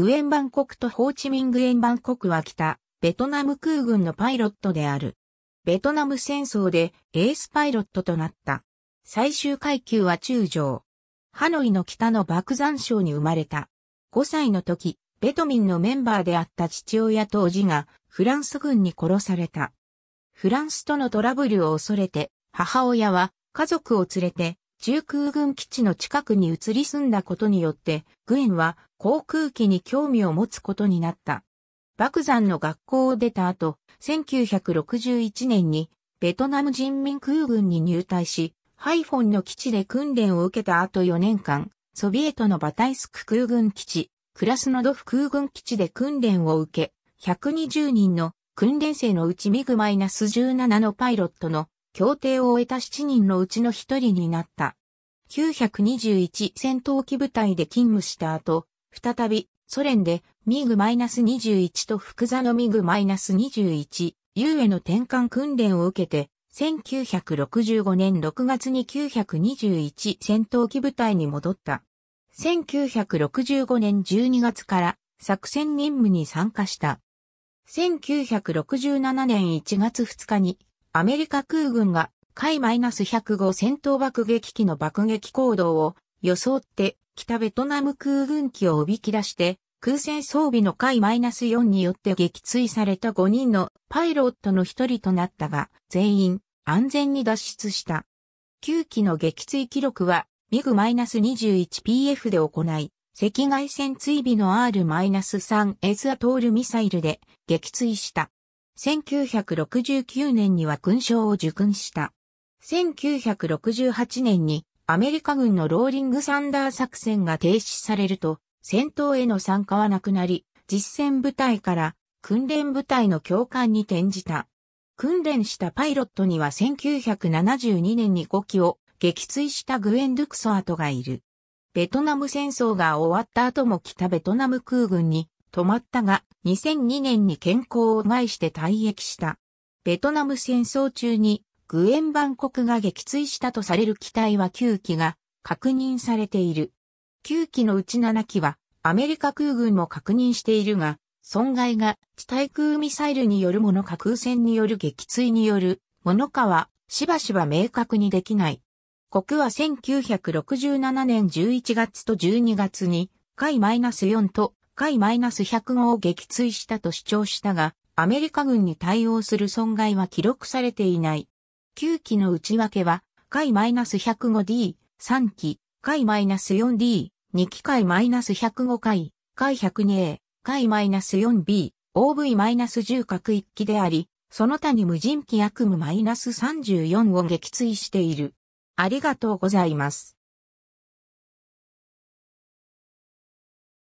グエン・バンコクとホーチミン・グエン・バンコクは北、ベトナム空軍のパイロットである。ベトナム戦争でエースパイロットとなった。最終階級は中将。ハノイの北の爆山省に生まれた。5歳の時、ベトミンのメンバーであった父親と叔父がフランス軍に殺された。フランスとのトラブルを恐れて、母親は家族を連れて中空軍基地の近くに移り住んだことによって、グエンは航空機に興味を持つことになった。爆山の学校を出た後、1961年にベトナム人民空軍に入隊し、ハイフォンの基地で訓練を受けた後4年間、ソビエトのバタイスク空軍基地、クラスノドフ空軍基地で訓練を受け、120人の訓練生のうちミグマイナス17のパイロットの協定を終えた7人のうちの1人になった。921戦闘機部隊で勤務した後、再びソ連でミグ -21 と福座のミグ -21 U への転換訓練を受けて、1965年6月に921戦闘機部隊に戻った。1965年12月から作戦任務に参加した。1967年1月2日にアメリカ空軍が海 -105 戦闘爆撃機の爆撃行動を装って北ベトナム空軍機をおびき出して空戦装備の海 -4 によって撃墜された5人のパイロットの1人となったが全員安全に脱出した。9機の撃墜記録はミグ -21PF で行い、赤外線追尾の R-3 エズアトールミサイルで撃墜した。1969年には勲章を受勲した。1968年にアメリカ軍のローリングサンダー作戦が停止されると、戦闘への参加はなくなり、実戦部隊から訓練部隊の教官に転じた。訓練したパイロットには1972年に5機を撃墜したグエン・ドゥクソアトがいる。ベトナム戦争が終わった後も北ベトナム空軍に止まったが2002年に健康を害して退役した。ベトナム戦争中にグエンバン国が撃墜したとされる機体は9機が確認されている。9機のうち7機はアメリカ空軍も確認しているが、損害が地対空ミサイルによるものか空戦による撃墜によるものかはしばしば明確にできない。国は1967年11月と12月に海 -4 と海1 0 5号を撃墜したと主張したが、アメリカ軍に対応する損害は記録されていない。9機の内訳は、回 -105D、3期、回 -4D、2機回 -105 回、回 102A、回 -4B、OV-10 角1機であり、その他に無人機悪夢 -34 を撃墜している。ありがとうございます。